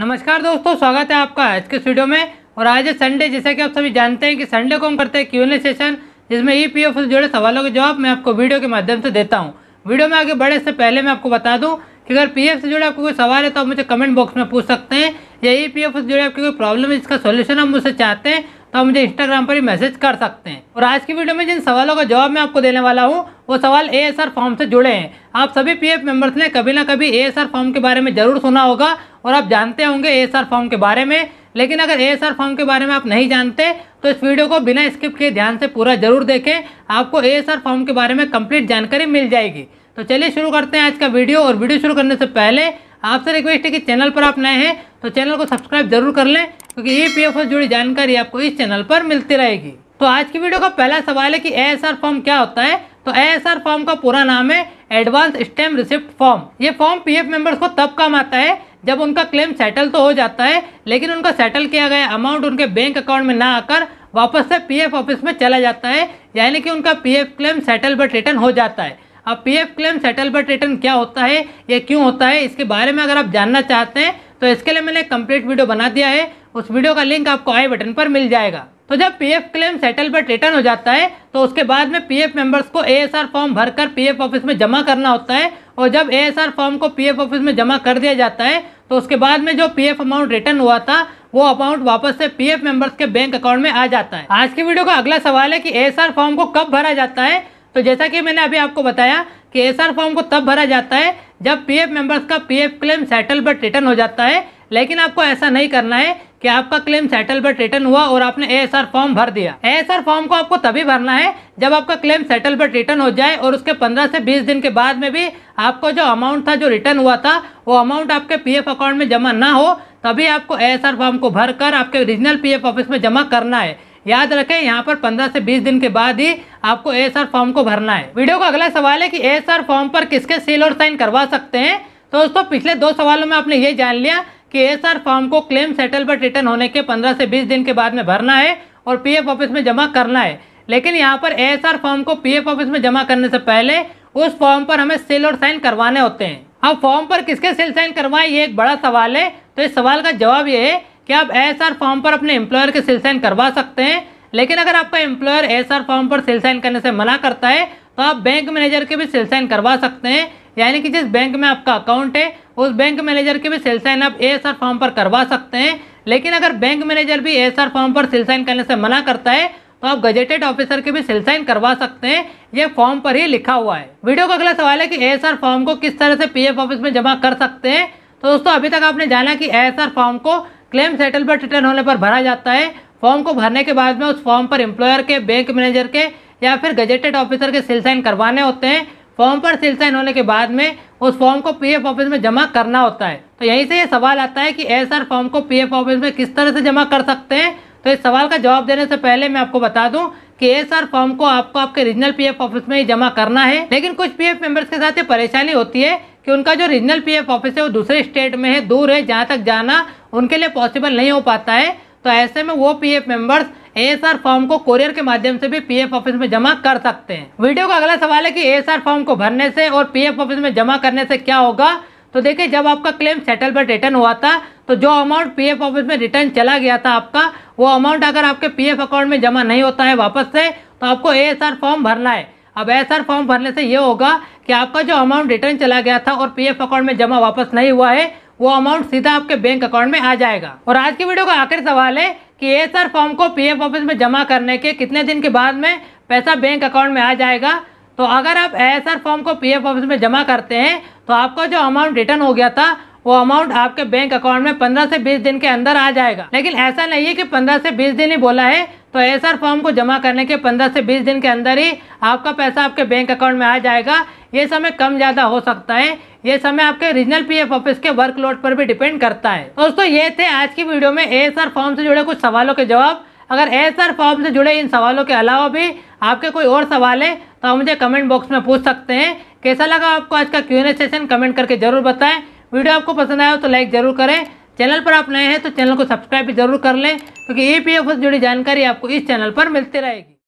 नमस्कार दोस्तों स्वागत है आपका आज के वीडियो में और आज है संडे जैसा कि आप सभी जानते हैं कि संडे को हम करते हैं क्यूएनए सेशन जिसमें ई पी से जुड़े सवालों के जवाब मैं आपको वीडियो के माध्यम से देता हूँ वीडियो में आगे बढ़े से पहले मैं आपको बता दूँ कि अगर पी से जुड़े आपको कोई सवाल है तो आप मुझे कमेंट बॉक्स में पूछ सकते हैं या ई पी से जुड़े आपकी कोई प्रॉब्लम है जिसका सोल्यूशन हम मुझसे चाहते हैं तो आप मुझे इंस्टाग्राम पर ही मैसेज कर सकते हैं और आज की वीडियो में जिन सवालों का जवाब मैं आपको देने वाला हूँ वो सवाल ए फॉर्म से जुड़े हैं आप सभी पी एफ मेम्बर्स ने कभी ना कभी ए फॉर्म के बारे में ज़रूर सुना होगा और आप जानते होंगे ए फॉर्म के बारे में लेकिन अगर ए फॉर्म के बारे में आप नहीं जानते तो इस वीडियो को बिना स्किप किए ध्यान से पूरा जरूर देखें आपको ए फॉर्म के बारे में कंप्लीट जानकारी मिल जाएगी तो चलिए शुरू करते हैं आज का वीडियो और वीडियो शुरू करने से पहले आपसे रिक्वेस्ट है कि चैनल पर आप नए हैं तो चैनल को सब्सक्राइब जरूर कर लें क्योंकि ई पी से जुड़ी जानकारी आपको इस चैनल पर मिलती रहेगी तो आज की वीडियो का पहला सवाल है कि एस आर फॉर्म क्या होता है तो एस आर फॉर्म का पूरा नाम है एडवांस स्टेम रिसिप्ट फॉर्म ये फॉर्म पी मेंबर्स को तब काम आता है जब उनका क्लेम सेटल तो हो जाता है लेकिन उनका सेटल किया गया अमाउंट उनके बैंक अकाउंट में ना आकर वापस से पीएफ ऑफिस में चला जाता है यानी कि उनका PF claim settle but return हो जाता है अब PF claim settle but return क्या होता है या क्यों होता है इसके बारे में अगर आप जानना चाहते हैं तो इसके लिए मैंने कंप्लीट वीडियो बना दिया है उस वीडियो का लिंक आपको आई बटन पर मिल जाएगा तो जब पीएफ क्लेम सेटल पर रिटर्न हो जाता है तो उसके बाद में पीएफ मेंबर्स को एएसआर फॉर्म भरकर पीएफ ऑफिस में जमा करना होता है और जब एएसआर फॉर्म को पीएफ ऑफिस में जमा कर दिया जाता है तो उसके बाद में जो पीएफ अमाउंट रिटर्न हुआ था वो अमाउंट वापस से पीएफ मेंबर्स के बैंक अकाउंट में आ जाता है आज की वीडियो का अगला सवाल है कि एएसआर फॉर्म को कब भरा जाता है तो जैसा कि मैंने अभी आपको बताया कि एसआर फॉर्म को तब भरा जाता है जब पीएफ मेंबर्स का पीएफ क्लेम सेटल पर रिटर्न हो जाता है लेकिन आपको ऐसा नहीं करना है कि आपका क्लेम सेटल बट रिटर्न हुआ और आपने ए फॉर्म भर दिया ए फॉर्म को आपको तभी भरना है जब आपका क्लेम सेटल बट रिटर्न हो जाए और उसके 15 से 20 दिन के बाद में भी आपको जो अमाउंट था जो रिटर्न हुआ था वो अमाउंट आपके पीएफ अकाउंट में जमा ना हो तभी आपको ए फॉर्म को भर कर आपके रीजनल पी ऑफिस में जमा करना है याद रखें यहाँ पर 15 से 20 दिन के बाद ही आपको ए फॉर्म को भरना है वीडियो का अगला सवाल है कि ए फॉर्म पर किसके सील और साइन करवा सकते हैं तो दोस्तों पिछले दो सवालों में आपने ये जान लिया कि आर फॉर्म को क्लेम सेटल रिटर्न होने के 15 से 20 दिन के बाद में भरना है और पीएफ ऑफिस में जमा करना है लेकिन यहाँ पर आर फॉर्म को पीएफ ऑफिस में जमा करने से पहले उस फॉर्म पर हमें सेल और साइन करवाने होते हैं अब फॉर्म पर किसके सेल साइन करवाएं ये एक बड़ा सवाल है तो इस सवाल का जवाब ये है कि आप आर फॉर्म पर अपने एम्प्लॉयर के सेल साइन करवा सकते हैं लेकिन अगर आपका एम्प्लॉयर आर फॉर्म पर सेल साइन करने से मना करता है तो आप बैंक मैनेजर के भी सेल साइन करवा सकते हैं यानी कि जिस बैंक में आपका अकाउंट है उस बैंक मैनेजर के भी सेल साइन आप ए फॉर्म पर करवा सकते हैं लेकिन अगर बैंक मैनेजर भी ए फॉर्म पर सेल साइन करने से मना करता है तो आप गजेटेड ऑफिसर के भी सेल साइन करवा सकते हैं ये फॉर्म पर ही लिखा हुआ है वीडियो का अगला सवाल है कि ए फॉर्म को किस तरह से पीएफ ऑफिस में जमा कर सकते हैं तो दोस्तों अभी तक आपने जाना कि ए फॉर्म को क्लेम सेटलमेंट रिटर्न होने पर भरा जाता है फॉर्म को भरने के बाद में उस फॉर्म पर एम्प्लॉयर के बैंक मैनेजर के या फिर गजेटेड ऑफिसर के सेल साइन करवाने होते हैं फॉर्म पर सिल साइन होने के बाद में उस फॉर्म को पीएफ ऑफिस में जमा करना होता है तो यहीं से ये सवाल आता है कि एस आर फॉर्म को पीएफ ऑफिस में किस तरह से जमा कर सकते हैं तो इस सवाल का जवाब देने से पहले मैं आपको बता दूं कि एस आर फॉर्म को आपको आपके रीजनल पीएफ ऑफिस में ही जमा करना है लेकिन कुछ पी मेंबर्स के साथ ये परेशानी होती है कि उनका जो रीजनल पी ऑफिस है वो दूसरे स्टेट में है दूर है जहाँ तक जाना उनके लिए पॉसिबल नहीं हो पाता है तो ऐसे में वो पी मेंबर्स एएसआर फॉर्म को कोरियर के माध्यम से भी पीएफ ऑफिस में जमा कर सकते हैं वीडियो का अगला सवाल है कि एएसआर फॉर्म को भरने से और पीएफ ऑफिस में जमा करने से क्या होगा तो देखिए जब आपका क्लेम सेटलमेंट रिटर्न हुआ था तो जो अमाउंट पीएफ ऑफिस में रिटर्न चला गया था आपका वो अमाउंट अगर आपके पी अकाउंट में जमा नहीं होता है वापस से तो आपको ए फॉर्म भरना है अब एस फॉर्म भरने से ये होगा कि आपका जो अमाउंट रिटर्न चला गया था और पी अकाउंट में जमा वापस नहीं हुआ है वो अमाउंट सीधा आपके बैंक अकाउंट में आ जाएगा और आज की वीडियो का आखिरी सवाल है कि ए सर फॉर्म को पी एफ ऑफिस में जमा करने के कितने दिन के बाद में पैसा बैंक अकाउंट में आ जाएगा तो अगर आप ए सर फॉर्म को पी एफ ऑफिस में जमा करते हैं तो आपका जो अमाउंट रिटर्न हो गया था वो अमाउंट आपके बैंक अकाउंट में पंद्रह से बीस दिन के अंदर आ जाएगा लेकिन ऐसा नहीं है कि पंद्रह से बीस दिन ही बोला है तो एस आर फॉर्म को जमा करने के पंद्रह से बीस दिन के अंदर ही आपका पैसा आपके बैंक अकाउंट में आ जाएगा ये समय कम ज़्यादा हो सकता है ये समय आपके रीजनल पीएफ ऑफिस के वर्कलोड पर भी डिपेंड करता है दोस्तों ये थे आज की वीडियो में एएसआर फॉर्म से जुड़े कुछ सवालों के जवाब अगर एएसआर फॉर्म से जुड़े इन सवालों के अलावा भी आपके कोई और सवाल है तो आप मुझे कमेंट बॉक्स में पूछ सकते हैं कैसा लगा आपको आज का क्यू सेशन कमेंट करके ज़रूर बताएं वीडियो आपको पसंद आया हो तो लाइक ज़रूर करें चैनल पर आप नए हैं तो चैनल को सब्सक्राइब भी जरूर कर लें क्योंकि ई पी एफ से जुड़ी जानकारी आपको इस चैनल पर मिलती रहेगी